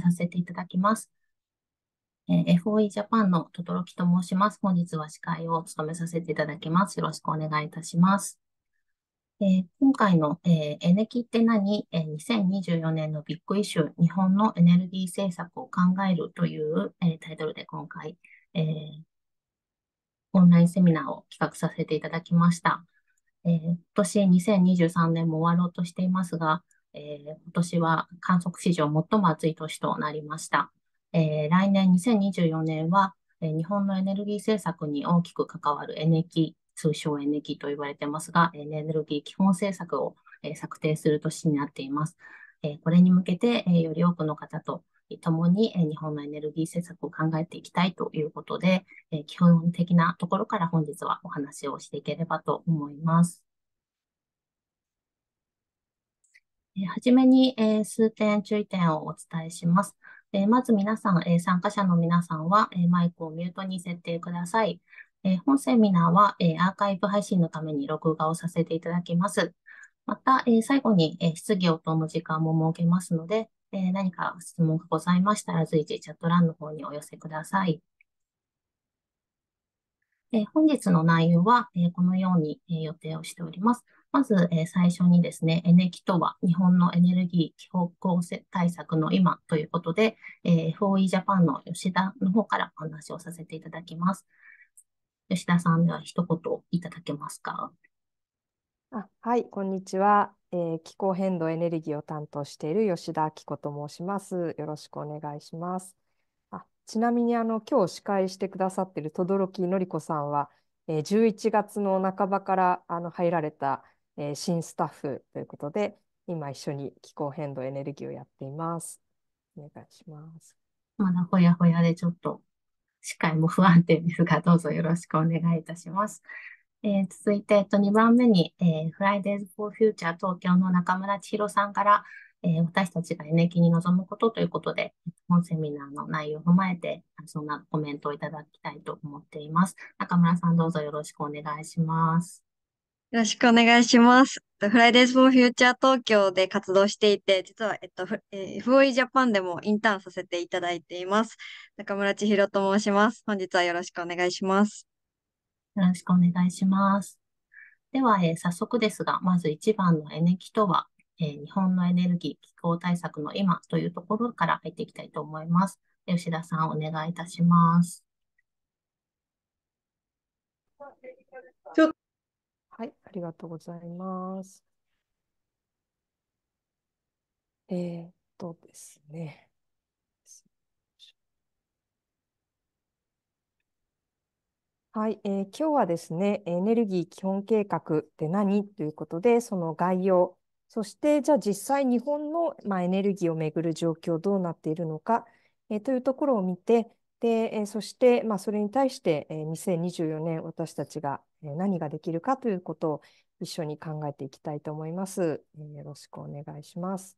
させていただきます。え FOE ジャパンのトトロキと申します。本日は司会を務めさせていただきます。よろしくお願いいたします。え今回の、えー、エネキって何、え2024年のビッグイシュー、日本のエネルギー政策を考えるという、えタイトルで今回、えー、オンラインセミナーを企画させていただきました。えー、今年2023年も終わろうとしていますが、えー、今年は観測史上最も暑い年となりました。えー、来年2024年は、えー、日本のエネルギー政策に大きく関わるエネキ、通称エネキと言われてますが、エネルギー基本政策を、え策定する年になっています。えこれに向けて、えより多くの方と共に、え日本のエネルギー政策を考えていきたいということで、え基本的なところから本日はお話をしていければと思います。はじめに、えー、数点注意点をお伝えします。えー、まず皆さん、えー、参加者の皆さんは、えマイクをミュートに設定ください。え本セミナーは、えアーカイブ配信のために録画をさせていただきます。また、え最後に、え質疑応答の時間も設けますので、え何か質問がございましたら随時チャット欄の方にお寄せください。え本日の内容は、えこのように、え予定をしております。まず、えー、最初にですね、エネキとは日本のエネルギー気候対策の今ということで、えー、FOE ジャパンの吉田の方からお話をさせていただきます。吉田さんでは一言いただけますか。あはい、こんにちは、えー、気候変動エネルギーを担当している吉田明子と申します。よろしくお願いします。あちなみにあの今日司会してくださっている轟紀子さんは、えー、11月の半ばからあの入られたえー、新スタッフということで、今一緒に気候変動エネルギーをやっています。お願いします。まだほやほやでちょっと視界も不安定ですが、どうぞよろしくお願いいたします。えー、続いて、えっと、2番目に、えー、Fridays for Future 東京の中村千尋さんから、えー、私たちがエネキに臨むことということで、本セミナーの内容を踏まえて、そんなコメントをいただきたいと思っています。中村さん、どうぞよろしくお願いします。よろしくお願いします。フライデーズ・フォー・フューチャー東京で活動していて、実は、えっと、えー、FOE ジャパンでもインターンさせていただいています。中村千尋と申します。本日はよろしくお願いします。よろしくお願いします。では、えー、早速ですが、まず一番のエネキとは、えー、日本のエネルギー気候対策の今というところから入っていきたいと思います。吉田さん、お願いいたします。はい、ありがとうございます。えーっとですね。はい、えー今日はですね、エネルギー基本計画って何ということで、その概要、そしてじゃあ実際日本の、まあ、エネルギーをめぐる状況どうなっているのか、えーというところを見て、で、そして、まあ、それに対して、2024年私たちが何ができるかということを一緒に考えていきたいと思います。よろしくお願いします。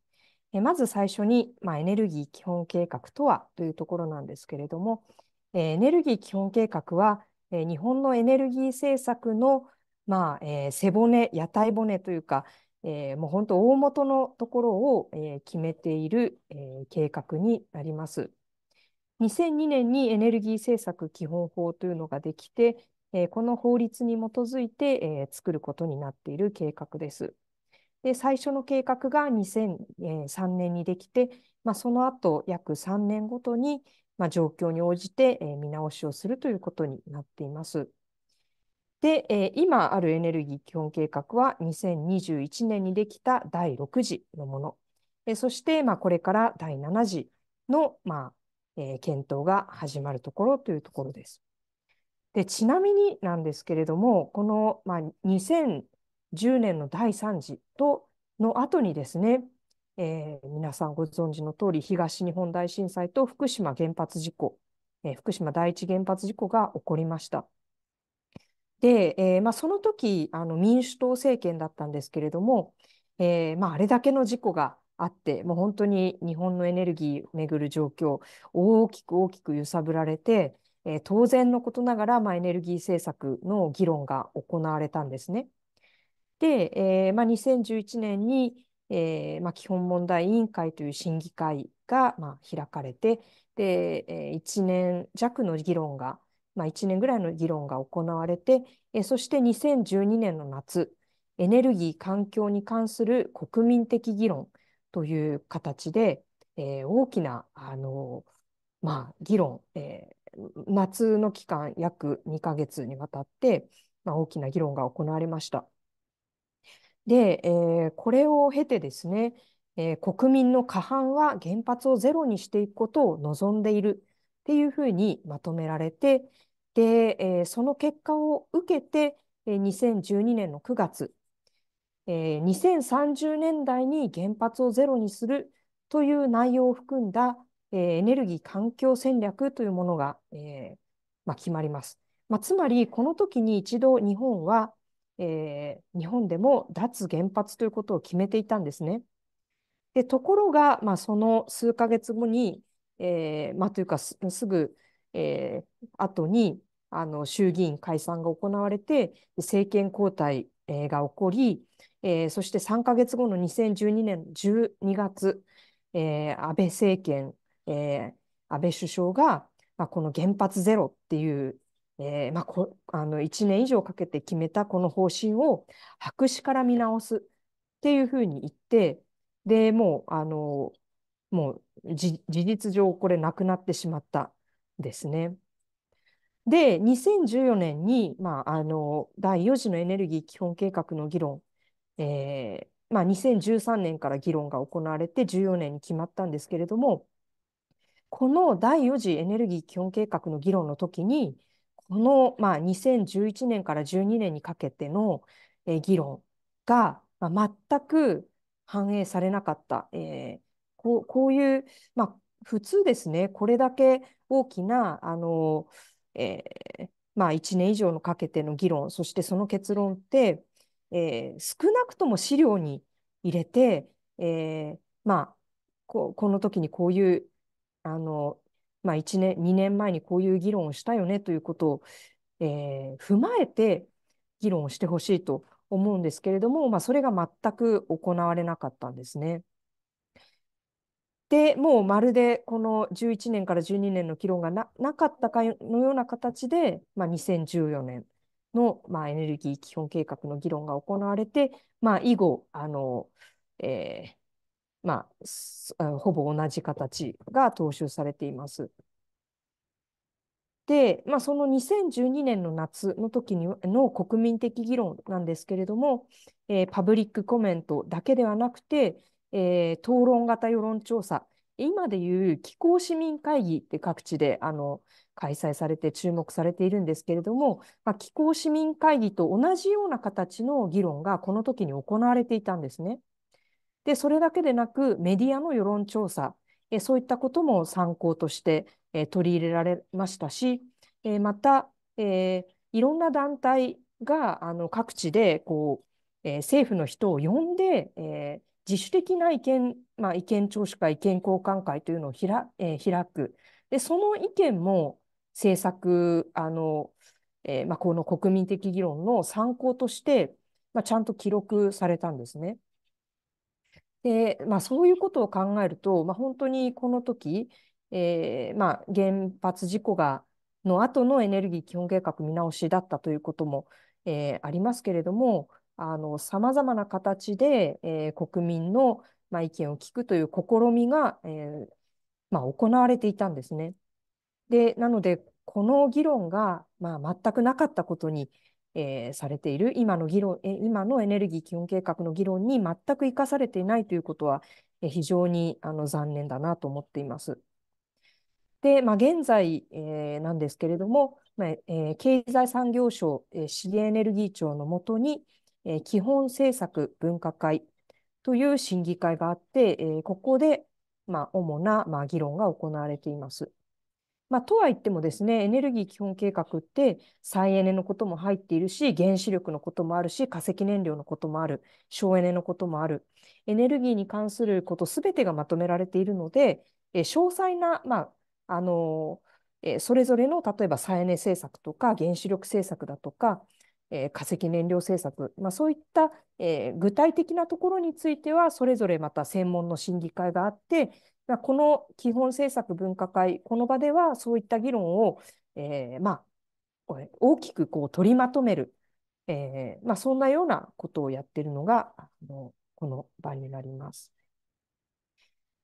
まず最初に、まあ、エネルギー基本計画とはというところなんですけれども、エネルギー基本計画は、日本のエネルギー政策の、まあえー、背骨、屋台骨というか、えー、もう本当大元のところを、えー、決めている、計画になります。2002年にエネルギー政策基本法というのができて、えー、この法律に基づいて、えー、作ることになっている計画です。で最初の計画が2003年にできて、まあ、その後約3年ごとに、まあ、状況に応じて、えー、見直しをするということになっています。で、えー、今あるエネルギー基本計画は2021年にできた第6次のもの、えー、そして、まあ、これから第7次の、まあ、えー、検討が始まるところというところです。でちなみになんですけれども、この、まあ、2010年の第3次との後にですね、えー、皆さんご存知の通り、東日本大震災と福島原発事故、えー、福島第一原発事故が起こりました。で、えーまあ、その時あの民主党政権だったんですけれども、えーまあ、あれだけの事故があって、もう本当に日本のエネルギーをめぐる状況、大きく大きく揺さぶられて、えー、当然のことながら、まあ、エネルギー政策の議論が行われたんですね。で、えーまあ、2011年に、えーまあ、基本問題委員会という審議会が、まあ、開かれて、で、えー、1年弱の議論が、まあ、1年ぐらいの議論が行われて、えー、そして2012年の夏、エネルギー環境に関する国民的議論、という形で、えー、大きな、あのまあ、議論、えー、夏の期間約2ヶ月にわたって、まあ、大きな議論が行われました。で、えー、これを経てですね、えー、国民の過半は原発をゼロにしていくことを望んでいるっていうふうにまとめられて、で、えー、その結果を受けて、2012年の9月、えー、2030年代に原発をゼロにするという内容を含んだ、えー、エネルギー環境戦略というものが、えーまあ、決まります。まあ、つまり、この時に一度日本は、えー、日本でも脱原発ということを決めていたんですね。でところが、まあ、その数か月後に、えーまあ、というかすぐ、えー、後にあの衆議院解散が行われて政権交代、えー、が起こり、えー、そして3か月後の2012年12月、えー、安倍政権、えー、安倍首相が、まあ、この原発ゼロっていう、えーまあ、こあの1年以上かけて決めたこの方針を白紙から見直すっていうふうに言って、でもう、あのもう事実上これなくなってしまったですね。で、2014年に、まあ、あの第4次のエネルギー基本計画の議論えーまあ、2013年から議論が行われて14年に決まったんですけれどもこの第4次エネルギー基本計画の議論の時にこの、まあ、2011年から12年にかけての、えー、議論が、まあ、全く反映されなかった、えー、こうこういう、まあ、普通ですねこれだけ大きなあの、えーまあ、1年以上のかけての議論そしてその結論ってえー、少なくとも資料に入れて、えー、まあこの時にこういうあの、まあ、1年2年前にこういう議論をしたよねということを、えー、踏まえて議論をしてほしいと思うんですけれども、まあ、それが全く行われなかったんですね。でもうまるでこの11年から12年の議論がなかったかのような形で、まあ、2014年の、まあ、エネルギー基本計画の議論が行われて、まあ、以後、あの、えー、まあ、ほぼ同じ形が踏襲されています。で、まあ、その2012年の夏の時にの国民的議論なんですけれども、えー、パブリックコメントだけではなくて、えー、討論型世論調査、今でいう気候市民会議って各地であの開催されて注目されているんですけれども、まあ、気候市民会議と同じような形の議論がこの時に行われていたんですね。で、それだけでなくメディアの世論調査、えそういったことも参考としてえ取り入れられましたし、えまた、えいろんな団体があの各地でこう、え政府の人を呼んで、え自主的な意見、まあ、意見聴取会、意見交換会というのを開,、えー、開く。で、その意見も政策、あの、えー、まあ、この国民的議論の参考として、まあ、ちゃんと記録されたんですね。で、まあ、そういうことを考えると、まあ、本当にこの時、えー、まあ、原発事故がの後のエネルギー基本計画見直しだったということも、えー、ありますけれども、あの、様々な形で、えー、国民の、まあ、意見を聞くという試みが、えー、まあ、行われていたんですね。で、なので、この議論が、まあ、全くなかったことに、えー、されている今の議論、え今のエネルギー基本計画の議論に全く生かされていないということは、え非常にあの残念だなと思っています。で、まあ、現在、えー、なんですけれども、まあえー、経済産業省、え資源エネルギー庁のもとに、えー、基本政策分科会という審議会があって、えー、ここで、まあ、主な、まあ、議論が行われています。まあ、とはいってもですね、エネルギー基本計画って再エネのことも入っているし、原子力のこともあるし、化石燃料のこともある、省エネのこともある、エネルギーに関することすべてがまとめられているので、えー、詳細な、まあ、あのー、えー、それぞれの例えば再エネ政策とか原子力政策だとか、えー、化石燃料政策、まあ、そういった、えー、具体的なところについては、それぞれまた専門の審議会があって、まあ、この基本政策分科会、この場ではそういった議論を、えー、まあ、大きくこう取りまとめる、えーまあ、そんなようなことをやっているのがあの、この場になります。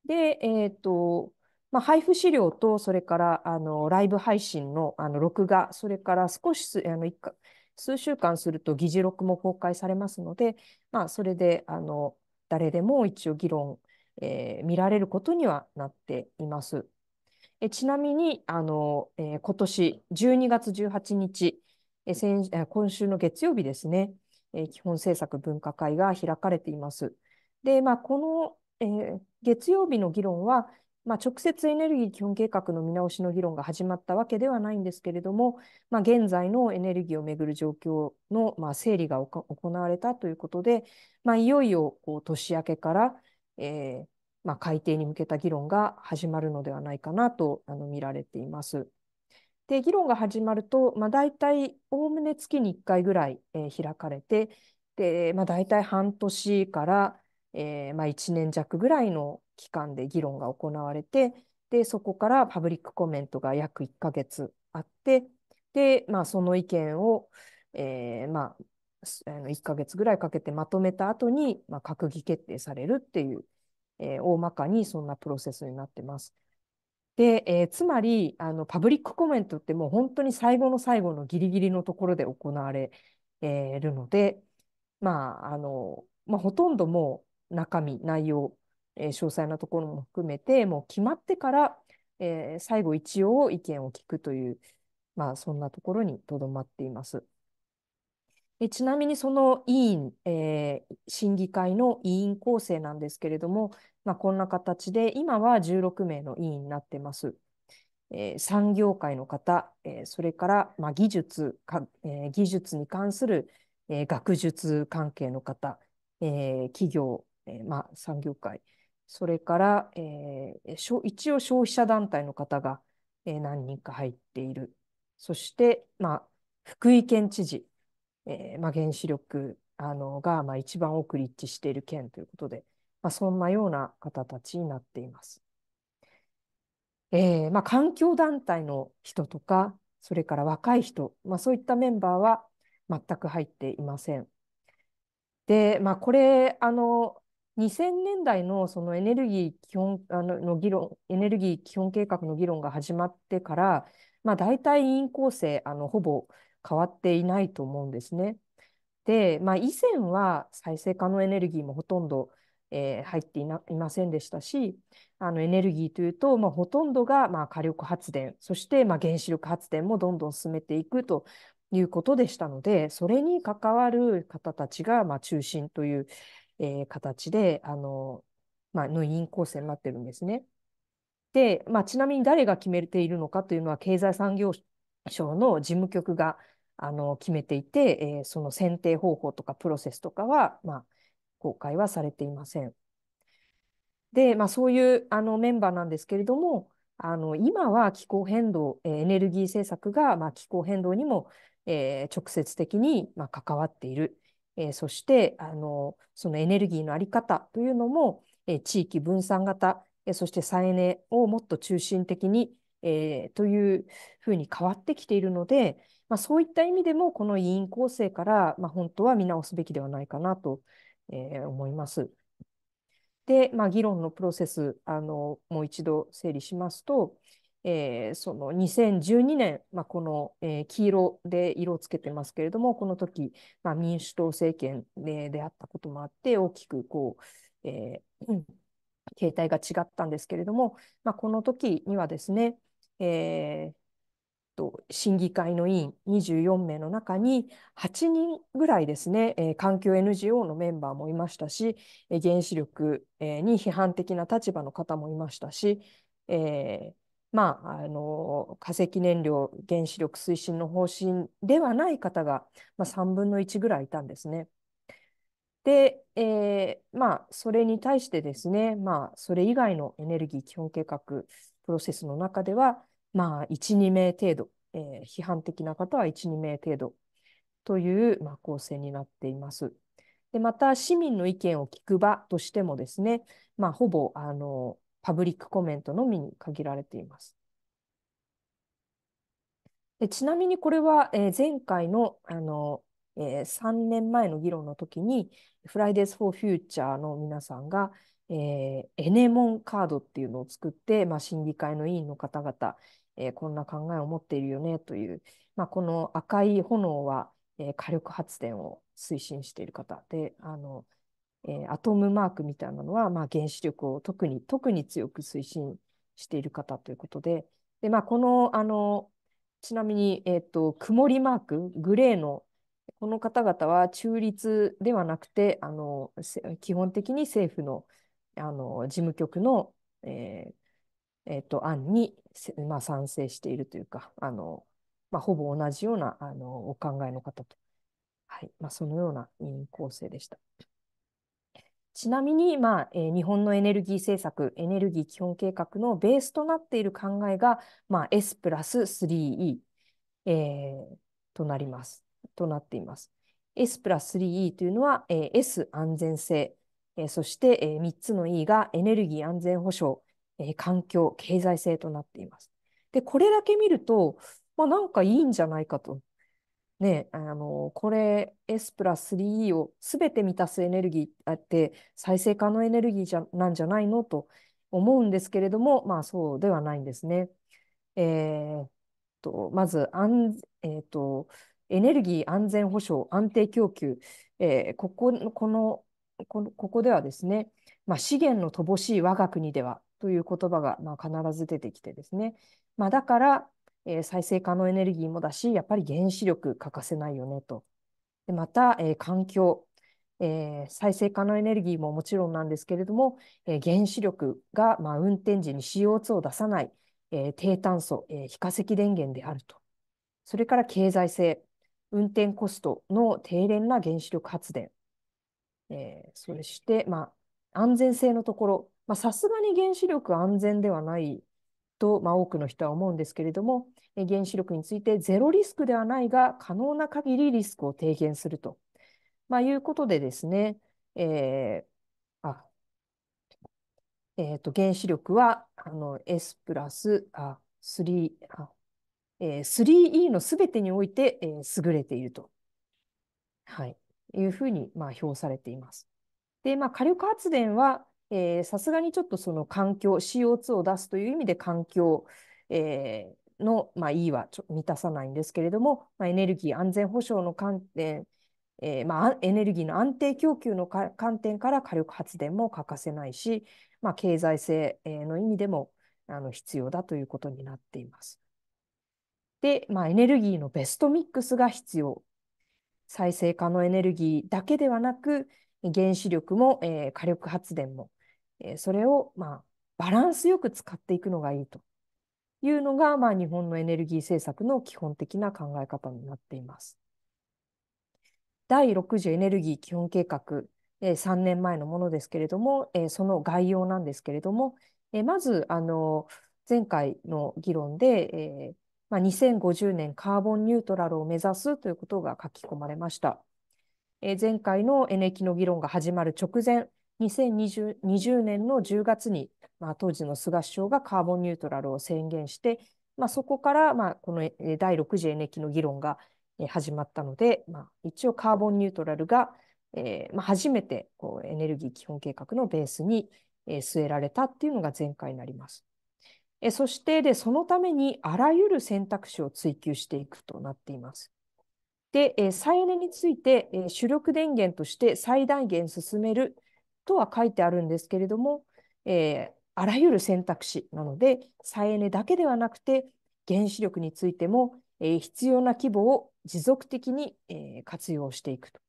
で、えー、と、まあ、配布資料と、それからあのライブ配信のあの録画、それから少しあの数週間すると議事録も公開されますので、まあ、それであの誰でも一応議論、えー、見られることにはなっています。えちなみにあの、えー、今年12月18日、え先今週の月曜日ですね、え基本政策分科会が開かれています。で、まあ、この、えー、月曜日の議論は、まあ、直接エネルギー基本計画の見直しの議論が始まったわけではないんですけれども、まあ、現在のエネルギーをめぐる状況の、まあ、整理が行われたということで、まあ、いよいよこう年明けから、えーまあ、改定に向けた議論が始まるのではないかなとあの見られています。で議論が始まると、まあ、大体おおむね月に1回ぐらい、えー、開かれてで、まあ、大体半年から、えーまあ、1年弱ぐらいの機関で議論が行われて、で、そこからパブリックコメントが約1ヶ月あって、で、まあ、その意見を、えー、まあ、1ヶ月ぐらいかけてまとめた後に、まあ、閣議決定されるっていう、えー、大まかにそんなプロセスになってます。で、えー、つまりあの、パブリックコメントってもう本当に最後の最後のギリギリのところで行われ、えー、るので、まあ、あの、まあ、ほとんどもう中身、内容えー、詳細なところも含めて、もう決まってから、えー、最後一応意見を聞くという、まあ、そんなところにとどまっています。えちなみにその委員、えー、審議会の委員構成なんですけれども、まあ、こんな形で、今は16名の委員になってます。えー、産業界の方、えー、それから、まあ、技術か、え技術に関する、え学術関係の方、え企業、えまあ、産業界、それから、えー、一応消費者団体の方が、えー、何人か入っている。そして、まあ、福井県知事、えーまあ、原子力あのが、まあ、一番多く立地している県ということで、まあ、そんなような方たちになっています。えーまあ、環境団体の人とか、それから若い人、まあ、そういったメンバーは全く入っていません。で、まあ、これ、あの、2000年代のそのエネルギー基本あのの議論、エネルギー基本計画の議論が始まってから、まあ、大体委員構成あの、ほぼ変わっていないと思うんですね。で、まあ、以前は再生可能エネルギーもほとんど、えー、入っていないませんでしたし、あのエネルギーというと、まあ、ほとんどがまあ火力発電、そしてまあ原子力発電もどんどん進めていくということでしたので、それに関わる方たちがまあ中心という。えー、形で、あの、まあの委員構成になってるんですね。で、まあ、ちなみに誰が決めているのかというのは、経済産業省の事務局があの決めていて、えー、その選定方法とかプロセスとかは、まあ、公開はされていません。で、まあ、そういうあのメンバーなんですけれども、あの今は気候変動、えー、エネルギー政策が、まあ、気候変動にも、えー、直接的に、まあ、関わっているえー、そしてあのそのエネルギーの在り方というのも、えー、地域分散型、えー、そして再エネをもっと中心的に、えというふうに変わってきているので、まあ、そういった意味でもこの委員構成から、まあ、本当は見直すべきではないかなと、え思います。で、まあ、議論のプロセスあのもう一度整理しますと、えー、その2012年、まあ、この、えー、黄色で色をつけてますけれども、この時、まあ、民主党政権でであったこともあって、大きくこう、えー、形態が違ったんですけれども、まあ、この時にはですね、えー、と審議会の委員24名の中に8人ぐらいですね、えー、環境 NGO のメンバーもいましたし、原子力、に批判的な立場の方もいましたし、えー、まあ、あの化石燃料原子力推進の方針ではない方が、まあ、3分の1ぐらいいたんですね。で、えー、まあ、それに対してですね、まあ、それ以外のエネルギー基本計画プロセスの中では、まあ、1、2名程度、えー、批判的な方は1、2名程度という、まあ、構成になっています。でまた、市民の意見を聞く場としてもですね、まあ、ほぼあのパブリックコメントのみに限られています。でちなみにこれは、えー、前回のあの、えー、3年前の議論の時に Fridays for Future の皆さんが、えー、エネモンカードっていうのを作って、まあ、審議会の委員の方々、えー、こんな考えを持っているよねという、まあ、この赤い炎は、えー、火力発電を推進している方であのえー、アトムマークみたいなのは、まあ、原子力を特に、特に強く推進している方ということで、でまあ、この、あの、ちなみに、えっ、ー、と、曇りマーク、グレーの、この方々は中立ではなくて、あの、基本的に政府の、あの、事務局の、えーえっ、ー、と、案に、まあ、賛成しているというか、あの、まあ、ほぼ同じような、あの、お考えの方と。はい。まあ、そのような委員構成でした。ちなみに、まあえー、日本のエネルギー政策、エネルギー基本計画のベースとなっている考えが、まあ、S プラス 3E、えー、となります。となっています。S プラス 3E というのは、えー、S 安全性、えー、そして、えー、3つの E がエネルギー安全保障、えー、環境、経済性となっています。で、これだけ見ると、まあ、なんかいいんじゃないかとね、あの、これ S プラス 3E を全て満たすエネルギーって再生可能エネルギーじゃなんじゃないのと思うんですけれども、まあそうではないんですね。えー、と、まず、えー、と、エネルギー安全保障、安定供給、えー、ここ、この、この、ここではですね、まあ、資源の乏しい我が国ではという言葉が、まあ、必ず出てきてですね、まあ、だから、えー、再生可能エネルギーもだし、やっぱり原子力欠かせないよねと。でまた、えー、環境、えー、再生可能エネルギーももちろんなんですけれども、え原子力が、まあ、運転時に CO2 を出さない、え低炭素、え非化石電源であると。それから経済性、運転コストの低廉な原子力発電。えそして、まあ、安全性のところ、さすがに原子力安全ではないと、まあ、多くの人は思うんですけれども、原子力についてゼロリスクではないが、可能な限りリスクを低減すると、まあ、いうことでですね、えー、あえーと、原子力はあの S プラスあ3あ、えー、3E のすべてにおいて、えー、優れていると、はい、いうふうに、まあ、評されています。で、まあ、火力発電は、さすがにちょっとその環境、CO2 を出すという意味で環境、えー、の、まあ、E はちょ満たさないんですけれども、まあ、エネルギー安全保障の観点、えーまあ、エネルギーの安定供給の観点から火力発電も欠かせないし、まあ、経済性の意味でもあの必要だということになっています。で、まあ、エネルギーのベストミックスが必要。再生可能エネルギーだけではなく、原子力も、えー、火力発電もえそれを、まあ、バランスよく使っていくのがいいというのが、まあ、日本のエネルギー政策の基本的な考え方になっています。第6次エネルギー基本計画、え3年前のものですけれども、えその概要なんですけれども、えまず、あの、前回の議論で、えーまあ、2050年カーボンニュートラルを目指すということが書き込まれました。えー、前回の N 駅の議論が始まる直前、2020, 年の10月に、まあ、当時の菅首相がカーボンニュートラルを宣言して、まあ、そこから、まあ、この第6次エネキの議論が始まったので、まあ、一応カーボンニュートラルが、えーまあ、初めてこうエネルギー基本計画のベースに、えー、据えられたっていうのが前回になります。えー、そしてで、そのためにあらゆる選択肢を追求していくとなっています。で、えー、再エネについて、えー、主力電源として最大限進めるとは書いてあるんですけれども、えー、あらゆる選択肢なので、再エネだけではなくて、原子力についても、えー、必要な規模を持続的に、えー、活用していくと。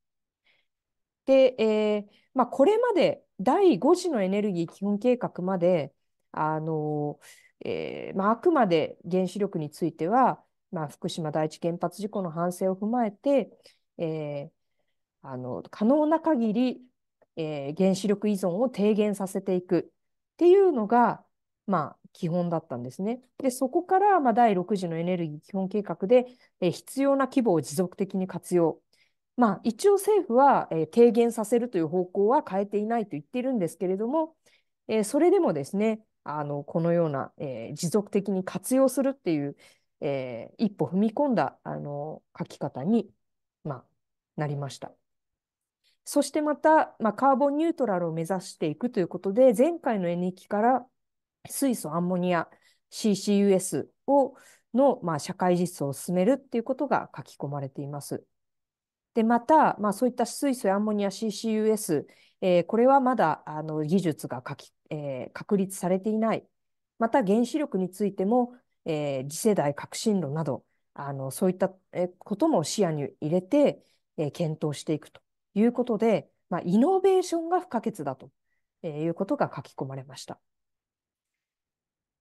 で、えーまあ、これまで第5次のエネルギー基本計画まで、あのえーまあくまで原子力については、まあ、福島第一原発事故の反省を踏まえて、えー、あの可能な限りえー、原子力依存を低減させていくっていうのが、まあ、基本だったんですね。で、そこから、まあ、第6次のエネルギー基本計画で、えー、必要な規模を持続的に活用。まあ、一応政府は、えー、低減させるという方向は変えていないと言っているんですけれども、えー、それでもですね、あのこのような、えー、持続的に活用するっていう、えー、一歩踏み込んだあの書き方に、まあ、なりました。そしてまた、まあ、カーボンニュートラルを目指していくということで、前回の N 域から水素、アンモニア、CCUS をの、まあ、社会実装を進めるっていうことが書き込まれています。で、また、まあ、そういった水素やアンモニア、CCUS、えー、これはまだあの技術が書き、えー、確立されていない。また、原子力についても、えー、次世代革新炉など、あのそういったことも視野に入れて、えー、検討していくということで、まあ、イノベーションが不可欠だと、えー、いうことが書き込まれました。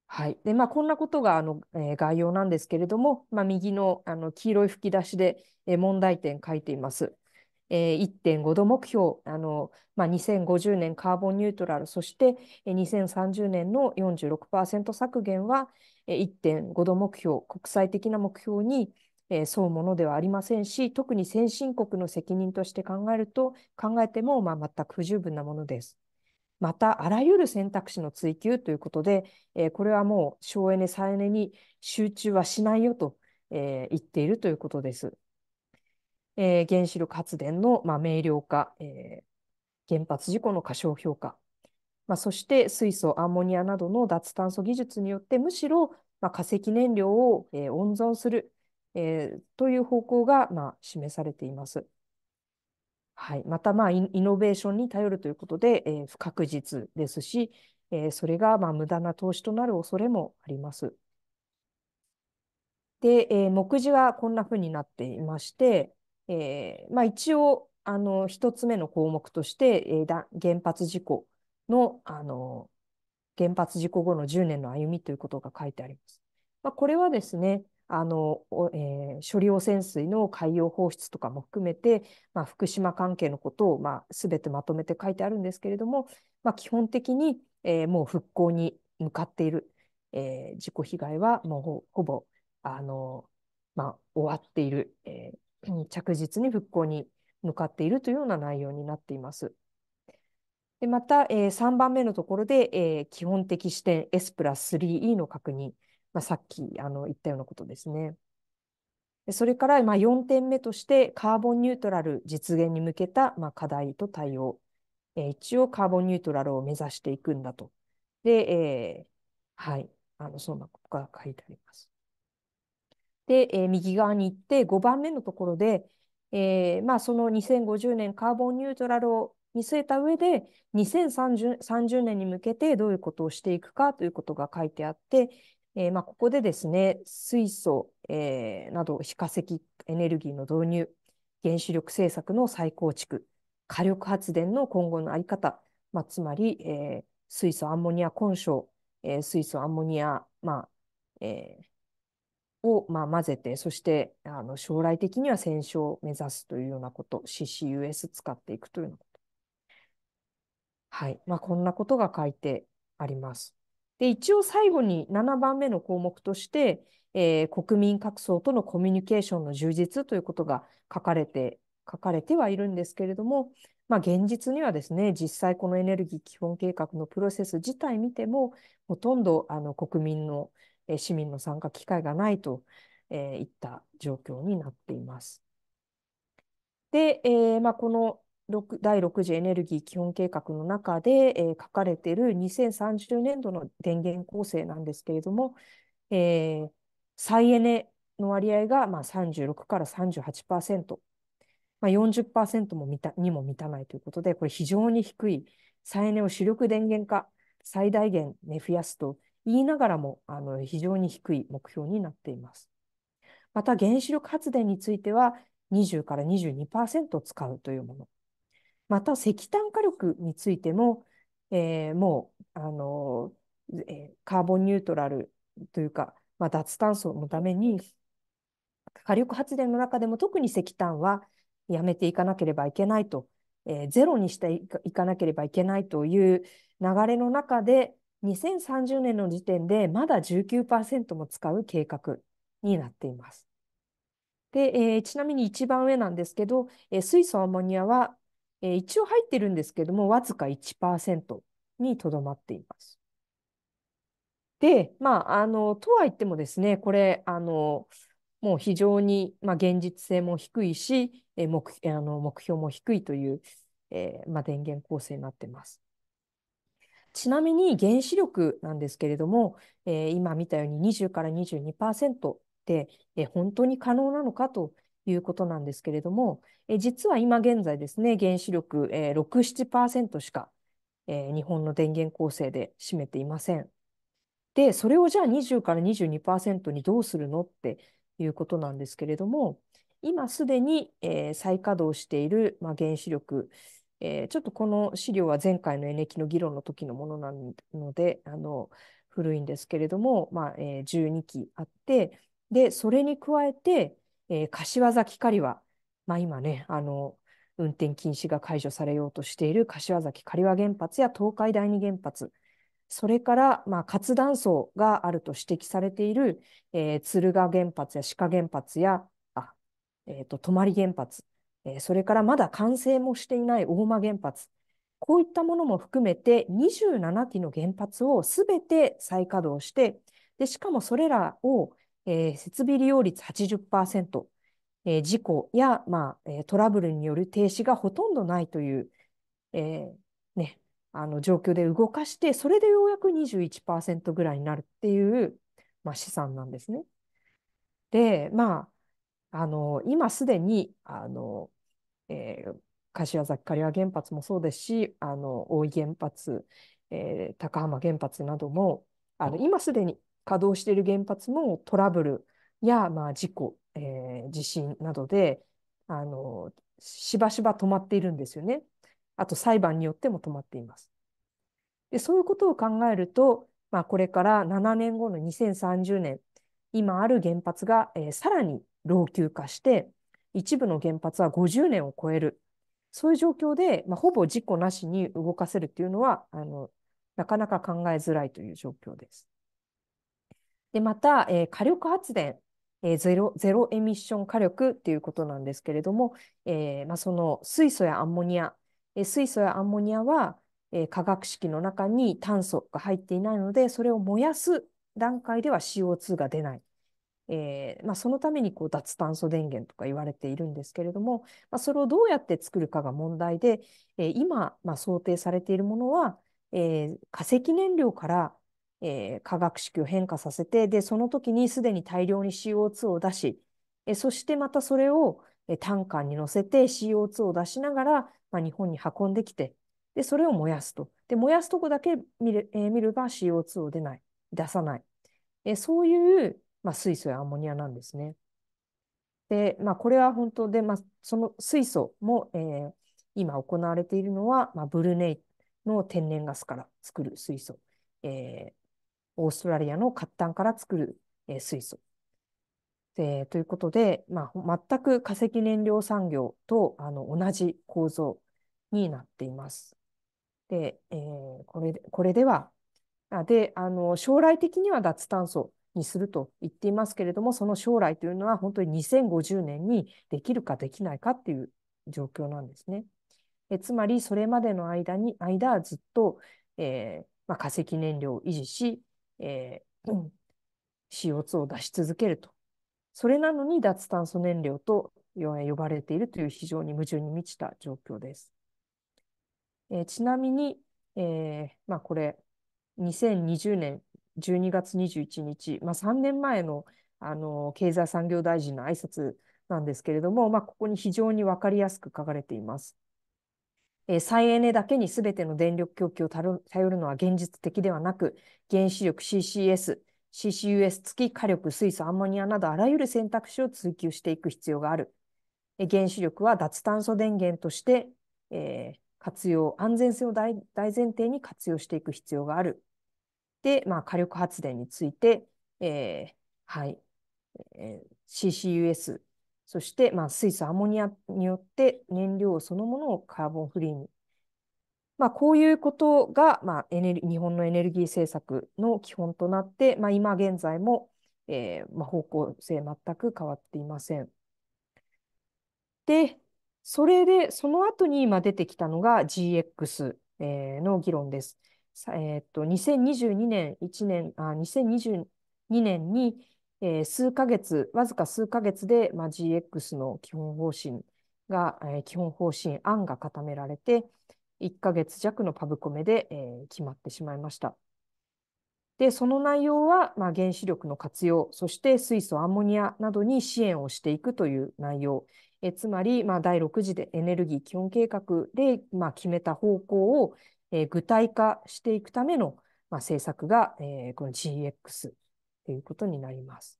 はい。で、まあ、こんなことが、あの、えー、概要なんですけれども、まあ、右の、あの、黄色い吹き出しで、えー、問題点書いています。えー、1.5度目標、あの、まあ、2050年カーボンニュートラル、そして、えー、2030年の46%削減は、えー、1.5度目標、国際的な目標に、えー、そうものではありませんし、特に先進国の責任として考えると、考えても、まあ、全く不十分なものです。また、あらゆる選択肢の追求ということで、えー、これはもう省エネ、再エネに集中はしないよと、えー、言っているということです。えー、原子力発電の、まあ、明瞭化、えー、原発事故の過小評価、まあ、そして水素、アンモニアなどの脱炭素技術によって、むしろ、まあ、化石燃料を、えー、温存する、えー、という方向が、まあ、示されています。はい、また、まあイ、イノベーションに頼るということで、えー、不確実ですし、えー、それが、まあ、無駄な投資となる恐れもあります。で、えー、目次はこんなふうになっていまして、えーまあ、一応、あの1つ目の項目として、えー、だ原発事故のあの原発事故後の10年の歩みということが書いてあります。まあ、これはですね、あの、えー、処理汚染水の海洋放出とかも含めて、まあ、福島関係のことを、まあ、全てまとめて書いてあるんですけれども、まあ、基本的に、えー、もう復興に向かっている、えー、事故被害はもうほぼあの、まあ、終わっている、えー、着実に復興に向かっているというような内容になっています。でまた、えー、3番目のところで、えー、基本的視点 S プラス 3E の確認。まあ、さっきあの言ったようなことですね。それから、まあ、4点目として、カーボンニュートラル実現に向けた、まあ、課題と対応、えー。一応、カーボンニュートラルを目指していくんだと。で、えー、はい、あの、そんなことが書いてあります。で、えー、右側に行って、5番目のところで、えー、まあ、その2050年カーボンニュートラルを見据えた上で、2030年に向けてどういうことをしていくかということが書いてあって、えー、まあ、ここでですね、水素、えー、など非化石エネルギーの導入、原子力政策の再構築、火力発電の今後の在り方、まあ、つまり、えー、水素アンモニア混焼、えー、水素アンモニア、まあえー、を、まあ、混ぜて、そしてあの将来的には戦勝を目指すというようなこと、CCUS 使っていくというようなこと。はい。まあ、こんなことが書いてあります。で、一応最後に7番目の項目として、えー、国民各層とのコミュニケーションの充実ということが書かれて、書かれてはいるんですけれども、まあ、現実にはですね、実際このエネルギー基本計画のプロセス自体見ても、ほとんどあの国民の、えー、市民の参加機会がないと、えー、いった状況になっています。で、えーまあ、この第6次エネルギー基本計画の中で、えー、書かれている2030年度の電源構成なんですけれども、えー、再エネの割合が、まあ、36から38%、まあ40、も満たにも満たないということで、これ非常に低い、再エネを主力電源化、最大限、ね、増やすと言いながらもあの非常に低い目標になっています。また原子力発電については20から22%使うというもの。また石炭火力についても、えー、もう、あのえー、カーボンニュートラルというか、まあ、脱炭素のために、火力発電の中でも特に石炭はやめていかなければいけないと、えー、ゼロにしていかなければいけないという流れの中で、2030年の時点でまだ19%も使う計画になっています。で、えー、ちなみに一番上なんですけど、えー、水素アンモニアはえー、一応入ってるんですけども、わずか1%にとどまっています。で、まあ、あの、とは言ってもですね、これ、あの、もう非常に、まあ、現実性も低いし、え目あの目標も低いという、えー、まあ、電源構成になってます。ちなみに原子力なんですけれども、えー、今見たように20から22%で、えー、本当に可能なのかということなんですけれども、え実は今現在ですね、原子力、えー、6、7%しか、えー、日本の電源構成で占めていません。で、それをじゃあ20から22%にどうするのっていうことなんですけれども、今すでに、えー、再稼働している、まあ、原子力、えー、ちょっとこの資料は前回のエネキの議論の時のものなので、あの古いんですけれども、まあえー、12基あって、で、それに加えて、えー、柏崎刈羽、まあ、今ね、あの、運転禁止が解除されようとしている柏崎刈羽原発や東海第二原発、それから、まあ、活断層があると指摘されている、えー、敦賀原発や鹿原発や、あ、えっ、ー、と、泊原発、えー、それからまだ完成もしていない大間原発、こういったものも含めて27基の原発をすべて再稼働して、で、しかもそれらをえー、設備利用率80%、えー、事故や、まあ、トラブルによる停止がほとんどないという、えー、ね、あの状況で動かして、それでようやく21%ぐらいになるっていう、まあ、試算なんですね。で、まあ、あの今すでにあの、えー、柏崎刈羽原発もそうですし、あの大井原発、えー、高浜原発なども、あの今すでに稼働している原発もトラブルや、まあ、事故、えー、地震などであのしばしば止まっているんですよね。あと裁判によっても止まっています。でそういうことを考えると、まあ、これから7年後の2030年、今ある原発が、えー、さらに老朽化して、一部の原発は50年を超える。そういう状況で、まあ、ほぼ事故なしに動かせるというのは、あの、なかなか考えづらいという状況です。で、また、えー、火力発電、えー、ゼロ、ゼロエミッション火力っていうことなんですけれども、えーまあ、その水素やアンモニア、えー、水素やアンモニアは、えー、化学式の中に炭素が入っていないので、それを燃やす段階では CO2 が出ない。えーまあ、そのためにこう脱炭素電源とか言われているんですけれども、まあ、それをどうやって作るかが問題で、えー、今、まあ、想定されているものは、えー、化石燃料からえー、化学式を変化させて、で、その時にすでに大量に CO2 を出し、えー、そしてまたそれを、えー、カーに乗せて CO2 を出しながら、まあ、日本に運んできて、で、それを燃やすと。で、燃やすとこだけ見れ,、えー、見れば CO2 を出ない、出さない。えー、そういう、まあ、水素やアンモニアなんですね。で、まあ、これは本当で、まあ、その水素も、えー、今行われているのは、まあ、ブルネイの天然ガスから作る水素、えーオーストラリアの活炭から作る、えー、水素。えということで、まあ、全く化石燃料産業とあの同じ構造になっています。で、えー、これこれではであの、将来的には脱炭素にすると言っていますけれども、その将来というのは本当に2050年にできるかできないかっていう状況なんですね。えつまり、それまでの間に間ずっと、えーまあ、化石燃料を維持し、えー、うん、CO2 を出し続けると。それなのに脱炭素燃料と呼ばれているという非常に矛盾に満ちた状況です。えー、ちなみに、えー、まあ、これ、2020年12月21日、まあ、3年前のあの経済産業大臣の挨拶なんですけれども、まあ、ここに非常に分かりやすく書かれています。えー、再エネだけにすべての電力供給を頼るのは現実的ではなく、原子力 CCS、CCUS 付き火力、水素、アンモニアなどあらゆる選択肢を追求していく必要がある。えー、原子力は脱炭素電源として、えー、活用、安全性を大前提に活用していく必要がある。で、まあ、火力発電について、えー、はい、えー、CCUS、そして、まあ、水素、アモニアによって燃料そのものをカーボンフリーに。まあ、こういうことが、まあ、エネル日本のエネルギー政策の基本となって、まあ、今現在も、えーまあ、方向性全く変わっていません。で、それで、その後に今出てきたのが GX、えー、の議論です。えー、っと、2022年1年、あ、2022年に、えー、数ヶ月、わずか数ヶ月で、まあ、GX の基本方針が、えー、基本方針案が固められて、1ヶ月弱のパブコメで、えー、決まってしまいました。で、その内容は、まあ、原子力の活用、そして水素、アンモニアなどに支援をしていくという内容。えつまり、まあ、第6次でエネルギー基本計画で、まあ、決めた方向を、え具体化していくための、まあ、政策が、えこの GX いうことになります。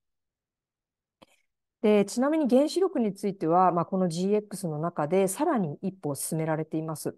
でちなみに原子力については、まあ、この GX の中でさらに一歩進められています。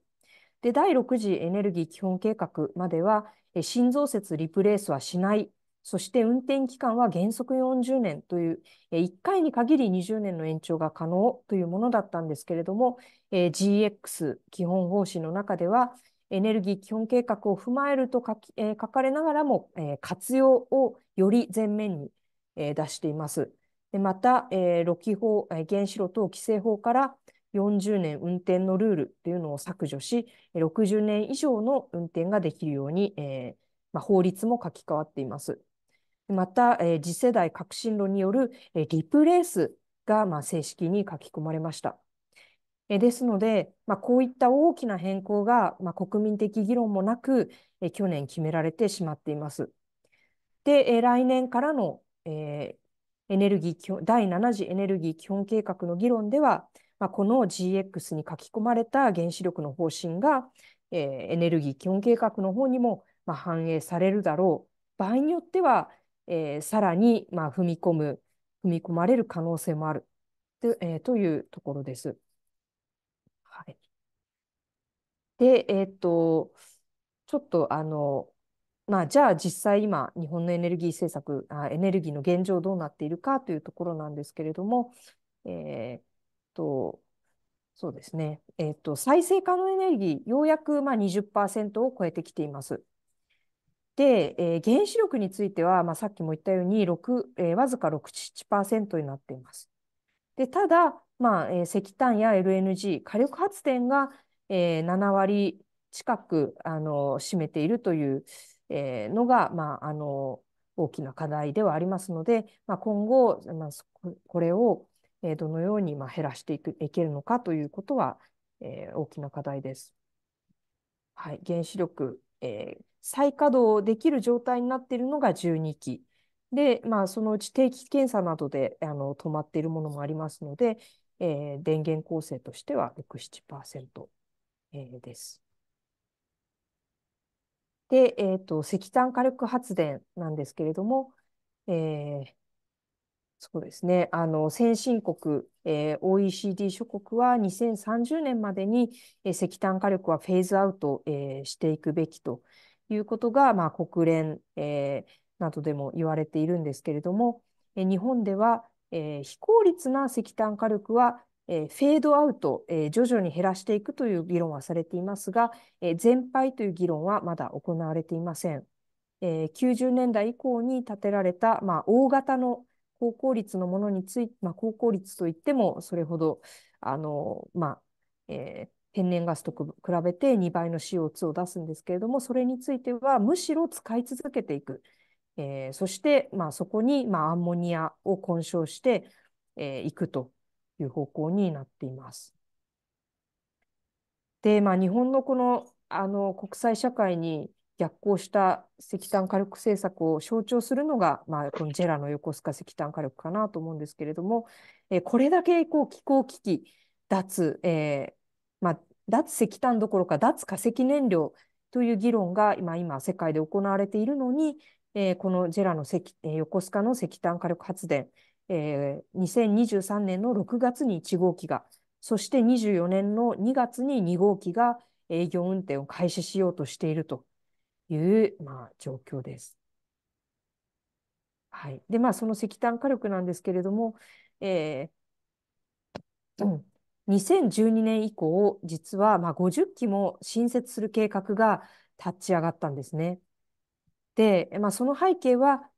で第6次エネルギー基本計画までは新増設リプレースはしないそして運転期間は原則40年という1回に限り20年の延長が可能というものだったんですけれども GX 基本方針の中ではエネルギー基本計画を踏まえると書き、えー、書かれながらも、えー、活用をより前面に、えー、出しています。でまた、えー、ロキ法、えー、原子炉等規制法から40年運転のルールというのを削除し、60年以上の運転ができるように、えーまあ、法律も書き換わっています。また、えー、次世代革新炉による、えー、リプレースが、まあ、正式に書き込まれました。えですので、まあ、こういった大きな変更が、まあ、国民的議論もなく、え去年決められてしまっています。で、え来年からの、えー、エネルギー第7次エネルギー基本計画の議論では、まあ、この GX に書き込まれた原子力の方針が、えー、エネルギー基本計画の方にも、まあ、反映されるだろう。場合によっては、えー、さらに、まあ、踏み込む、踏み込まれる可能性もあるえー、というところです。で、えっ、ー、と、ちょっとあの、まあ、じゃあ実際今、日本のエネルギー政策あ、エネルギーの現状どうなっているかというところなんですけれども、えっ、ー、と、そうですね、えっ、ー、と、再生可能エネルギー、ようやくまあ20%を超えてきています。で、えー、原子力については、まあ、さっきも言ったように6、えー、わずか6、7%になっています。で、ただ、まあ、えー、石炭や LNG、火力発電がえー、7割近くあの占めているという、えー、のが、まあ、あの大きな課題ではありますので、まあ、今後、まあ、これをどのように減らしていくいけるのかということは、えー、大きな課題です。はい、原子力、えー、再稼働できる状態になっているのが12基で、まあ、そのうち定期検査などであの止まっているものもありますので、えー、電源構成としては6、7%。えです。で、えーと、石炭火力発電なんですけれども、えー、そうですね、あの先進国、えー、OECD 諸国は2030年までに、えー、石炭火力はフェーズアウト、えー、していくべきということが、まあ、国連、えー、などでも言われているんですけれども、えー、日本では、えー、非効率な石炭火力はえフェードアウト、え徐々に減らしていくという議論はされていますが、え全廃という議論はまだ行われていません。え90年代以降に建てられた、まあ、大型の高効率のものについて、まあ、高効率といってもそれほどあの、まあえー、天然ガスと比べて2倍の CO2 を出すんですけれども、それについてはむしろ使い続けていく。えー、そして、まあ、そこに、まあ、アンモニアを混焼してい、えー、くという方向になっています。で、まあ、日本のこのあの国際社会に逆行した石炭火力政策を象徴するのが、まあ、このジェラの横須賀石炭火力かなと思うんですけれども、えー、これだけこう気候危機、脱、えーまあ、脱石炭どころか脱化石燃料という議論が今、今世界で行われているのに、えー、このジェラのえー、横須賀の石炭火力発電、えー、2023年の6月に1号機が、そして24年の2月に2号機が営業運転を開始しようとしているという、まあ、状況です。はい。で、まあ、その石炭火力なんですけれども、えー、うん、2012年以降、実はまあ50基も新設する計画が立ち上がったんですね。で、まあ、その背景は、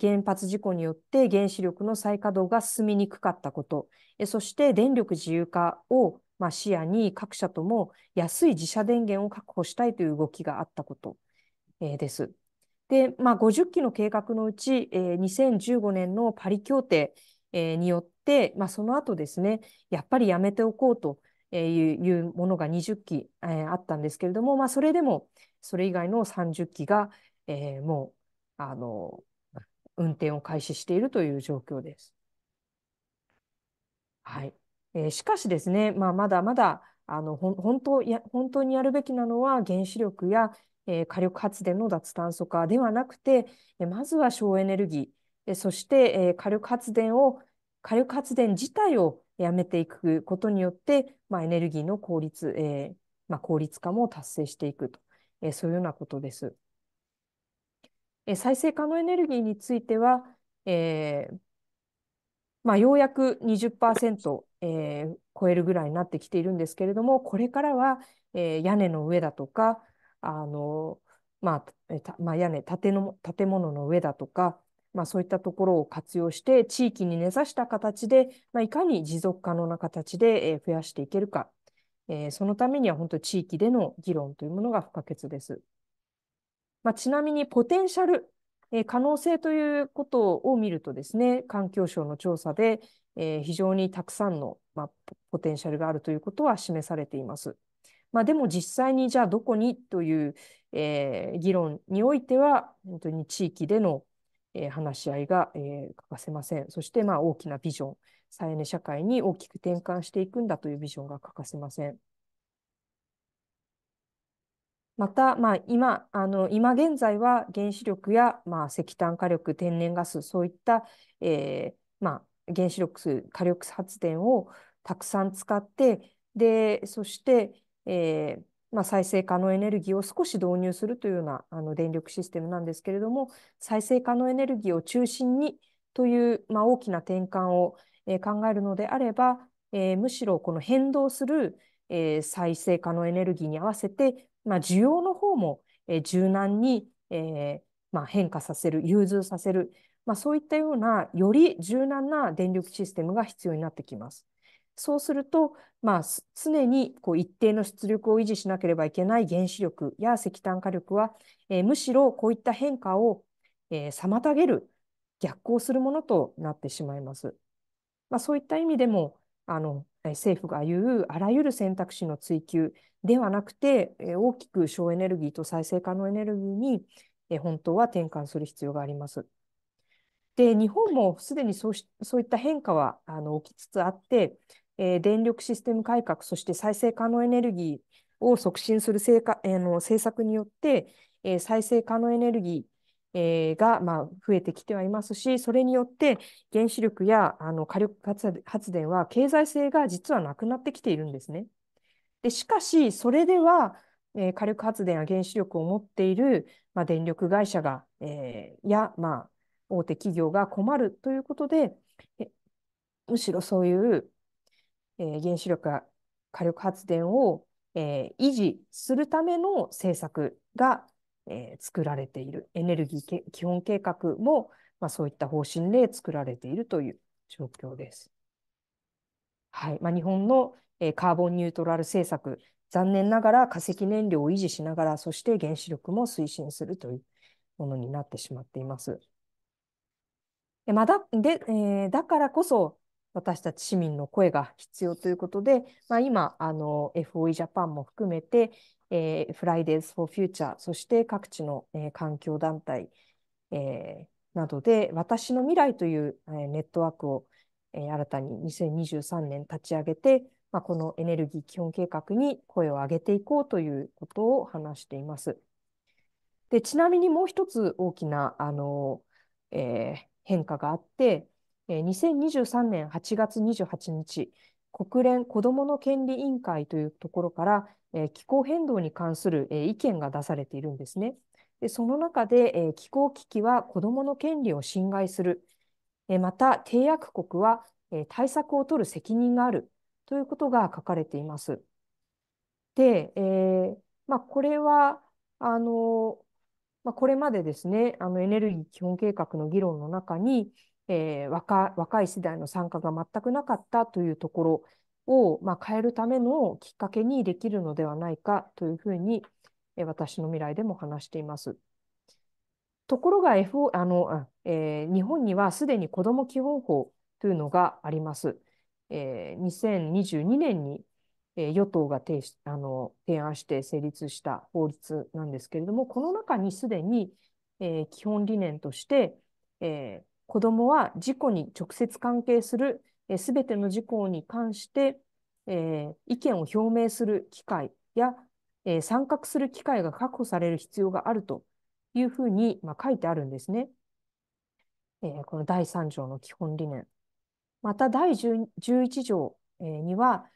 原発事故によって原子力の再稼働が進みにくかったこと、そして電力自由化をまあ視野に各社とも安い自社電源を確保したいという動きがあったこと、えー、です。で、まあ、50基の計画のうち、えー、2015年のパリ協定、えー、によって、まあ、その後ですね、やっぱりやめておこうというものが20基、えー、あったんですけれども、まあ、それでもそれ以外の30基が、えー、もうあの運転を開始しているという状況です。はい。えー、しかしですね、まあ、まだまだ、あの、本当や、本当にやるべきなのは原子力や、えー、火力発電の脱炭素化ではなくて、えまずは省エネルギー、えそして、え火力発電を、火力発電自体をやめていくことによって、まあ、エネルギーの効率、えー、まあ、効率化も達成していくと、えそういうようなことです。え再生可能エネルギーについては、えーまあ、ようやく20%、えー、超えるぐらいになってきているんですけれども、これからは、えー、屋根の上だとか、あのまあまあ、屋根建の、建物の上だとか、まあ、そういったところを活用して、地域に根ざした形で、まあ、いかに持続可能な形で、えー、増やしていけるか、えー、そのためには本当地域での議論というものが不可欠です。まあ、ちなみにポテンシャル、えー、可能性ということを見るとですね、環境省の調査で、えー、非常にたくさんの、まあ、ポテンシャルがあるということは示されています。まあ、でも実際にじゃあどこにという、えー、議論においては、本当に地域での、えー、話し合いが、えー、欠かせません。そしてまあ大きなビジョン、再エネ社会に大きく転換していくんだというビジョンが欠かせません。また、まあ、今、あの、今現在は原子力や、まあ、石炭火力、天然ガス、そういった、えー、まあ、原子力、火力発電をたくさん使って、で、そして、えー、まあ、再生可能エネルギーを少し導入するというようなあの電力システムなんですけれども、再生可能エネルギーを中心にという、まあ、大きな転換を、えー、考えるのであれば、えー、むしろこの変動する、えー、再生可能エネルギーに合わせてまあ、需要の方も、えー、柔軟に、えーまあ、変化させる、融通させる、まあ、そういったような、より柔軟な電力システムが必要になってきます。そうすると、まあ、常にこう一定の出力を維持しなければいけない原子力や石炭火力は、えー、むしろこういった変化を、えー、妨げる、逆行するものとなってしまいます。まあ、そういった意味でも、あの政府が言うあらゆる選択肢の追求ではなくて、大きく省エネルギーと再生可能エネルギーに本当は転換する必要があります。で、日本もすでにそうそういった変化はあの起きつつあって、えー、電力システム改革、そして再生可能エネルギーを促進する成果、えー、の政策によって、えー、再生可能エネルギー、えー、が、まあ、増えてきてはいますし、それによって原子力やあの火力発電は経済性が実はなくなってきているんですね。でしかし、それでは、えー、火力発電や原子力を持っている、まあ、電力会社が、えー、や、まあ、大手企業が困るということで、えむしろそういう、えー、原子力や火力発電を、えー、維持するための政策がえー、作られているエネルギー基本計画も、まあ、そういった方針で作られているという状況です。はいまあ、日本の、えー、カーボンニュートラル政策、残念ながら化石燃料を維持しながら、そして原子力も推進するというものになってしまっています。まだでえー、だからこそ、私たち市民の声が必要ということで、まあ、今、FOE ジャパンも含めて、えー、Fridays for Future、そして各地の、えー、環境団体、えー、などで、私の未来という、えー、ネットワークを、えー、新たに2023年立ち上げて、まあ、このエネルギー基本計画に声を上げていこうということを話しています。でちなみにもう一つ大きなあの、えー、変化があって、2023年8月28日、国連子どもの権利委員会というところから、気候変動に関する意見が出されているんですね。でその中で、気候危機は子どもの権利を侵害する、また締約国は対策を取る責任があるということが書かれています。で、えーまあ、これはあの、まあ、これまでですねあのエネルギー基本計画の議論の中に、えー、若若い世代の参加が全くなかったというところを、まあ、変えるためのきっかけにできるのではないかというふうに、えー、私の未来でも話しています。ところが、f あのえー、日本にはすでに子ども基本法というのがあります。えー、2022年に、えー、与党が提あの提案して成立した法律なんですけれども、この中にすでに、えー、基本理念として、えー、子どもは事故に直接関係するすべ、えー、ての事項に関して、えー、意見を表明する機会や、えー、参画する機会が確保される必要があるというふうに、まあ、書いてあるんですね。えー、この第3条の基本理念。また第11条には、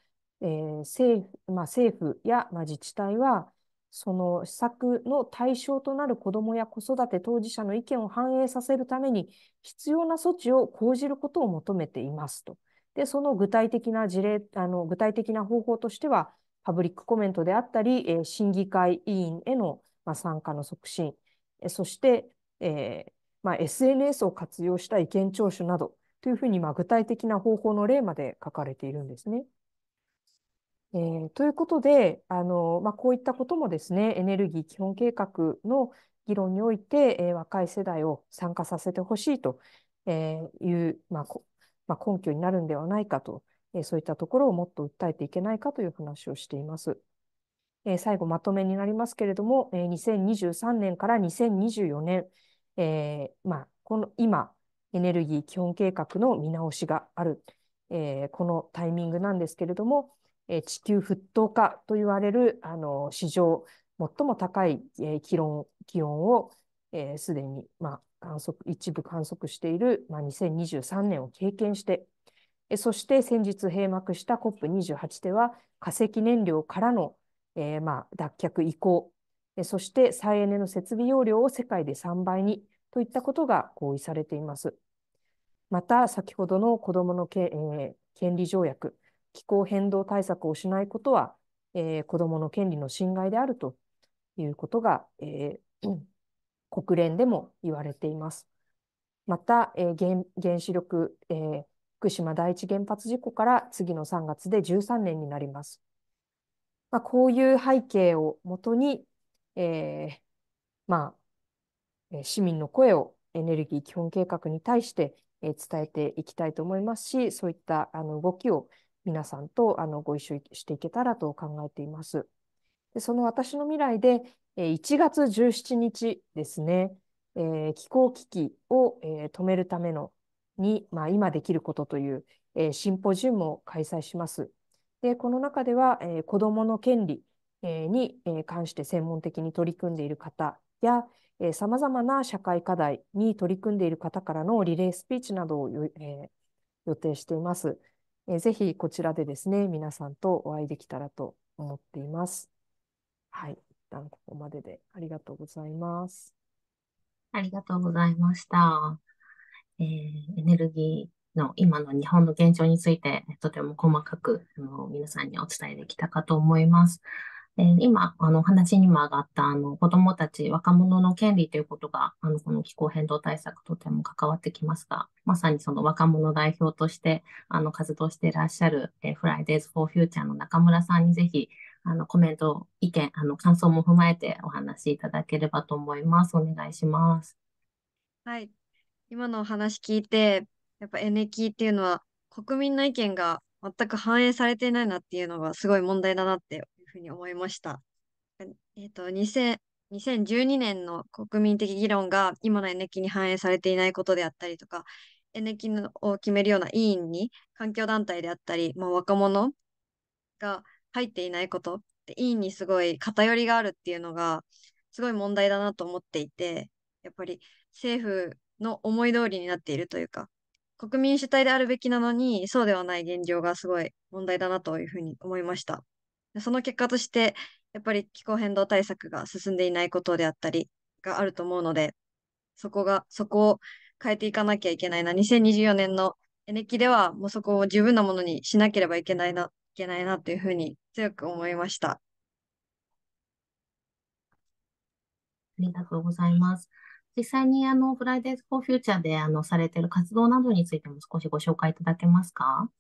えー政府まあ、政府や、まあ、自治体は、その施策の対象となる子どもや子育て当事者の意見を反映させるために必要な措置を講じることを求めていますと。で、その具体的な事例、あの具体的な方法としては、パブリックコメントであったり、えー、審議会委員への、まあ、参加の促進、えー、そして、えーまあ、SNS を活用した意見聴取などというふうに、まあ、具体的な方法の例まで書かれているんですね。えー、ということで、あのまあ、こういったこともですね、エネルギー基本計画の議論において、えー、若い世代を参加させてほしいという、まあまあ、根拠になるんではないかと、えー、そういったところをもっと訴えていけないかという話をしています。えー、最後、まとめになりますけれども、えー、2023年から2024年、えーまあ、この今、エネルギー基本計画の見直しがある、えー、このタイミングなんですけれども、え地球沸騰化と言われるあの史上最も高い、え気温気温をすで、えー、に、まあ、観測一部観測している、まあ、2023年を経験して、えそして先日閉幕した COP28 では化石燃料からの、えー、まあ、脱却移行、えそして再エネの設備容量を世界で3倍にといったことが合意されています。また先ほどの子どものけ、えー、権利条約気候変動対策をしないことは、えー、子どもの権利の侵害であるということが、えー、国連でも言われています。また、えー、原原子力、えー、福島第一原発事故から次の3月で13年になります。まあ、こういう背景をもとに、えーまあ、市民の声をエネルギー基本計画に対して伝えていきたいと思いますし、そういったあの動きを皆さんとあのご一緒していけたらと考えています。でその私の未来で、1月17日ですね、えー、気候危機を、えー、止めるためのに、まあ、今できることという、えー、シンポジウムを開催します。で、この中では、えー、子どもの権利、えー、に、えー、関して専門的に取り組んでいる方や、さまざまな社会課題に取り組んでいる方からのリレースピーチなどを、えー、予定しています。えー、ぜひこちらでですね、皆さんとお会いできたらと思っています。はい。一旦ここまででありがとうございます。ありがとうございました。えー、エネルギーの今の日本の現状について、とても細かくあの皆さんにお伝えできたかと思います。今、あの、話にも上がった、あの、子供たち、若者の権利ということが、あの、この気候変動対策とても関わってきますが、まさにその若者代表として、あの、活動していらっしゃる、えー、Fridays for Future の中村さんにぜひ、あの、コメント、意見、あの、感想も踏まえてお話しいただければと思います。お願いします。はい。今のお話聞いて、やっぱ n キーっていうのは、国民の意見が全く反映されていないなっていうのがすごい問題だなってふうに思いました。えっ、ー、と、2000 2012年の国民的議論が今の N 期に反映されていないことであったりとか、N 期を決めるような委員に環境団体であったり、まあ、若者が入っていないことて、委員にすごい偏りがあるっていうのが、すごい問題だなと思っていて、やっぱり政府の思い通りになっているというか、国民主体であるべきなのに、そうではない現状がすごい問題だなというふうに思いました。その結果として、やっぱり気候変動対策が進んでいないことであったりがあると思うので、そこが、そこを変えていかなきゃいけないな。2024年のエネキでは、もうそこを十分なものにしなければいけないな、いけないなというふうに強く思いました。ありがとうございます。実際にあの、フライデーズ・フォー・フューチャーであの、されている活動などについても少しご紹介いただけますか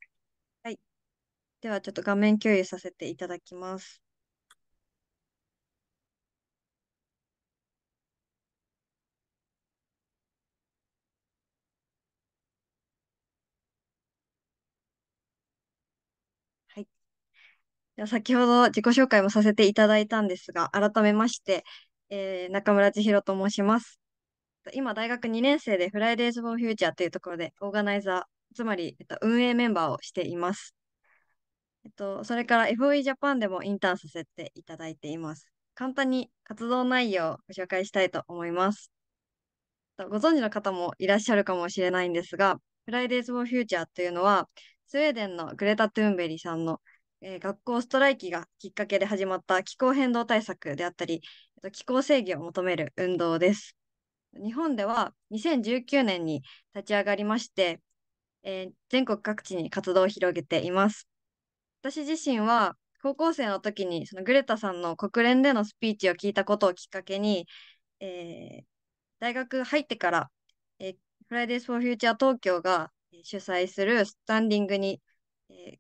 ではちょっと画面共有させていただきます。はい。先ほど自己紹介もさせていただいたんですが、改めまして、えー、中村千尋と申します。今、大学2年生でフライデーズ・ for フューチャーというところで、オーガナイザー、つまり、えっと、運営メンバーをしています。えっと、それから FOE ジャパンでもインターンさせていただいています。簡単に活動内容をご紹介したいと思います。ご存知の方もいらっしゃるかもしれないんですが、フライデーズ・ for フューチャーというのは、スウェーデンのグレタ・トゥーンベリさんの、えー、学校ストライキがきっかけで始まった気候変動対策であったり、気候正義を求める運動です。日本では2019年に立ち上がりまして、えー、全国各地に活動を広げています。私自身は高校生の時にそのグレタさんの国連でのスピーチを聞いたことをきっかけに、えー、大学入ってから、えー、Fridays for Future 東京が主催するスタンディングに、えー、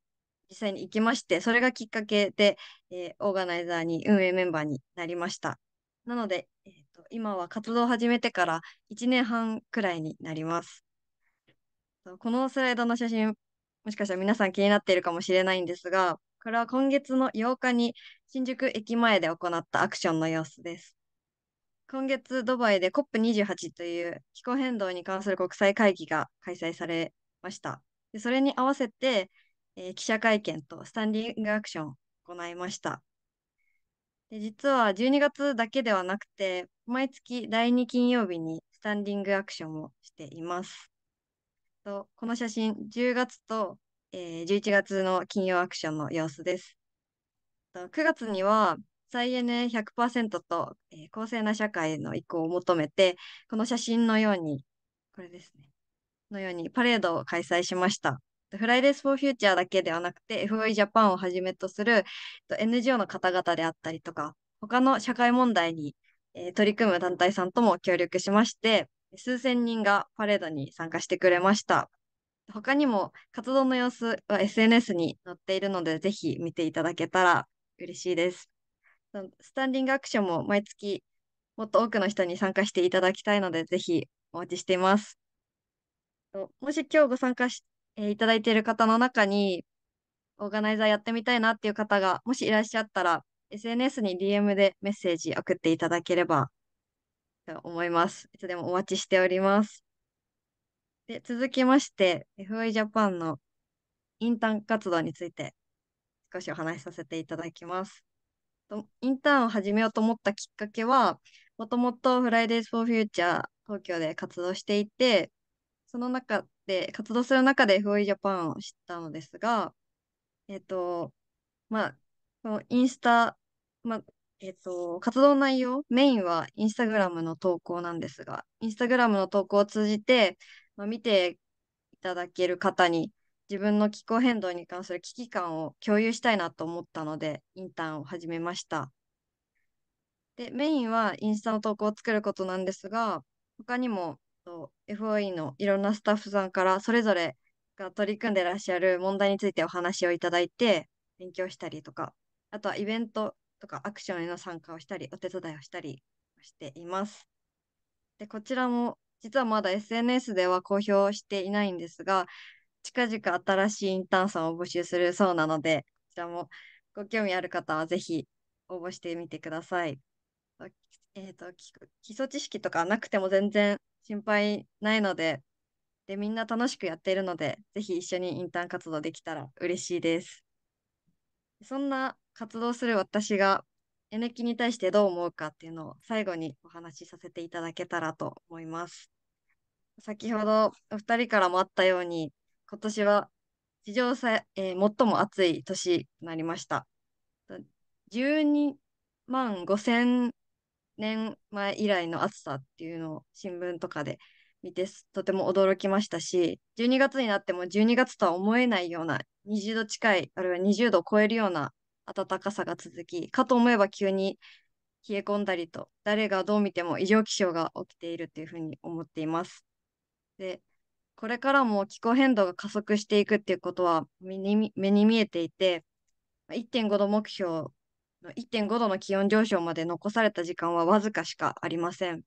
実際に行きまして、それがきっかけで、えー、オーガナイザーに運営メンバーになりました。なので、えーと、今は活動を始めてから1年半くらいになります。このスライドの写真、もしかしたら皆さん気になっているかもしれないんですが、これは今月の8日に新宿駅前で行ったアクションの様子です。今月ドバイで COP28 という気候変動に関する国際会議が開催されました。でそれに合わせて、えー、記者会見とスタンディングアクションを行いました。で実は12月だけではなくて、毎月第2金曜日にスタンディングアクションをしています。と、この写真、10月と、えー、11月の金曜アクションの様子です。と9月には、再エネ100%と、えー、公正な社会の移行を求めて、この写真のように、これですね、のようにパレードを開催しました。フライデース・フォー・フューチャーだけではなくて、FOE ジャパンをはじめとする NGO の方々であったりとか、他の社会問題に、えー、取り組む団体さんとも協力しまして、数千人がパレードに参加してくれました。他にも活動の様子は SNS に載っているので、ぜひ見ていただけたら嬉しいです。スタンディングアクションも毎月もっと多くの人に参加していただきたいので、ぜひお待ちしています。もし今日ご参加し、えー、いただいている方の中に、オーガナイザーやってみたいなっていう方が、もしいらっしゃったら、SNS に DM でメッセージ送っていただければと思います。いつでもお待ちしております。で続きまして、FI ジャパンのインターン活動について少しお話しさせていただきます。インターンを始めようと思ったきっかけは、もともと Fridays for Future 東京で活動していて、その中で、活動する中で FOE Japan を知ったのですが、えっ、ー、と、まあ、このインスタ、まあ、えっと、活動内容、メインはインスタグラムの投稿なんですが、インスタグラムの投稿を通じて、まあ、見ていただける方に自分の気候変動に関する危機感を共有したいなと思ったので、インターンを始めました。で、メインはインスタの投稿を作ることなんですが、他にも FOE のいろんなスタッフさんからそれぞれが取り組んでらっしゃる問題についてお話をいただいて、勉強したりとか、あとはイベント、とかアクションへの参加をしたり、お手伝いをしたりしています。で、こちらも実はまだ SNS では公表していないんですが、近々新しいインターンさんを募集するそうなので、こちらもご興味ある方はぜひ応募してみてください。えーと、基礎知識とかなくても全然心配ないのででみんな楽しくやっているのでぜひ一緒にインターン活動できたら嬉しいですそんな活動する私が N キに対してどう思うかっていうのを最後にお話しさせていただけたらと思います。先ほどお二人からもあったように今年は史上最,、えー、最も暑い年になりました。12万5千年前以来の暑さっていうのを新聞とかで見てとても驚きましたし12月になっても12月とは思えないような20度近いあるいは20度を超えるような暖かさが続き、かと思えば急に冷え込んだりと、誰がどう見ても異常気象が起きているというふうに思っています。で、これからも気候変動が加速していくっていうことは目に目に見えていて、1.5度目標の1.5度の気温上昇まで残された時間はわずかしかありません。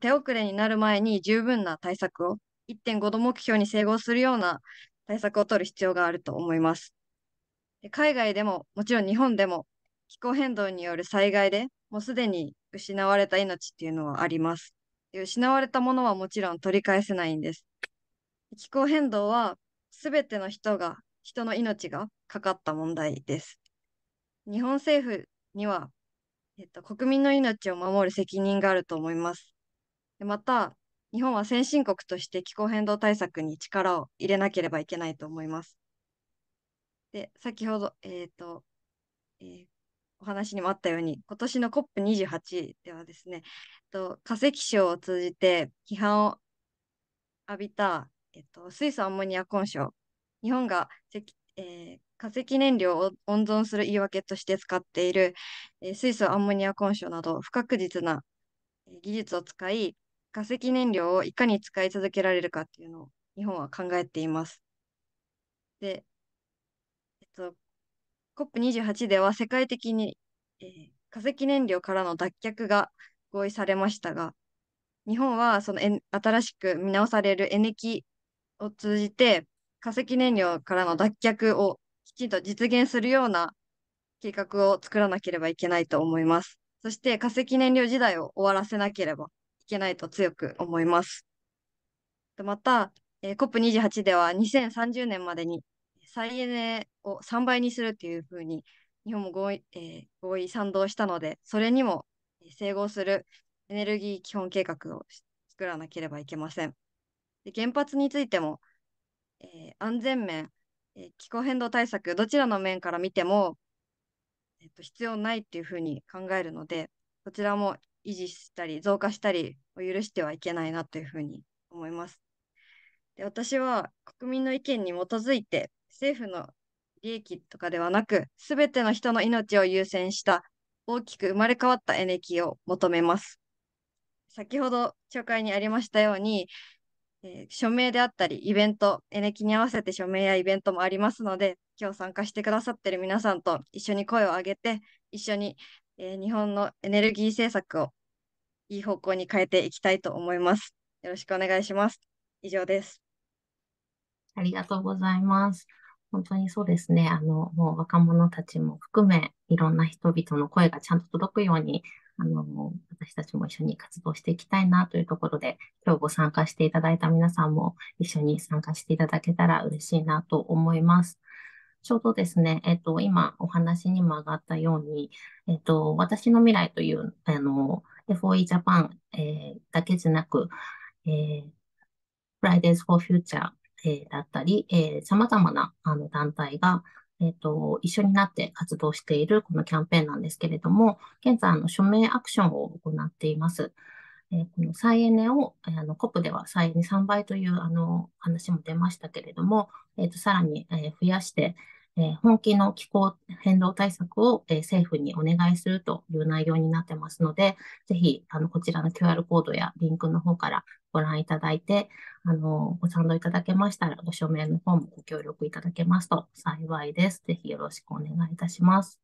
手遅れになる前に十分な対策を1.5度目標に整合するような対策を取る必要があると思います。海外でももちろん日本でも気候変動による災害でもうすでに失われた命っていうのはあります。失われたものはもちろん取り返せないんです。気候変動は全ての人が人の命がかかった問題です。日本政府には、えっと、国民の命を守る責任があると思います。また、日本は先進国として気候変動対策に力を入れなければいけないと思います。で、先ほど、えっ、ー、と、えー、お話にもあったように、今年の COP28 ではですね、と化石賞を通じて批判を浴びた、えっ、ー、と、水素アンモニア根性、日本が石、えー、化石燃料を温存する言い訳として使っている、えー、水素アンモニア根性など不確実な、え技術を使い、化石燃料をいかに使い続けられるかっていうのを日本は考えています。で、と、COP28 では世界的に、えー、化石燃料からの脱却が合意されましたが、日本はその新しく見直されるエネキを通じて、化石燃料からの脱却をきちんと実現するような計画を作らなければいけないと思います。そして化石燃料時代を終わらせなければいけないと強く思います。また、えー、COP28 では2030年までに再エネを3倍にするっていうふうに日本も合意,、えー、合意賛同したので、それにも整合するエネルギー基本計画を作らなければいけません。で原発についても、えー、安全面、えー、気候変動対策、どちらの面から見ても、えーと、必要ないっていうふうに考えるので、こちらも維持したり増加したりを許してはいけないなというふうに思います。で私は国民の意見に基づいて政府の利益とかではなく、すべての人の命を優先した大きく生まれ変わったエネキを求めます。先ほど紹介にありましたように、えー、署名であったり、イベント、エネキに合わせて署名やイベントもありますので、今日参加してくださってる皆さんと一緒に声を上げて、一緒に、えー、日本のエネルギー政策をいい方向に変えていきたいと思います。よろしくお願いします。以上です。ありがとうございます。本当にそうですね。あの、もう若者たちも含め、いろんな人々の声がちゃんと届くように、あの、私たちも一緒に活動していきたいなというところで、今日ご参加していただいた皆さんも一緒に参加していただけたら嬉しいなと思います。ちょうどですね、えっと、今お話にも上がったように、えっと、私の未来という、あの、FOE ジャパン、えー、だけじゃなく、えー、Fridays for Future えー、だったり、えー、様々なあの団体が、えっ、ー、と、一緒になって活動しているこのキャンペーンなんですけれども、現在、あの、署名アクションを行っています。えー、この再エネを、あの、コップでは再エネ3倍という、あの、話も出ましたけれども、えっ、ー、と、さらに、えー、増やして、え本気の気候変動対策を、え政府にお願いするという内容になってますので、ぜひ、あの、こちらの QR コードやリンクの方からご覧いただいて、あの、ご賛同いただけましたら、ご署名の方もご協力いただけますと幸いです。ぜひよろしくお願いいたします。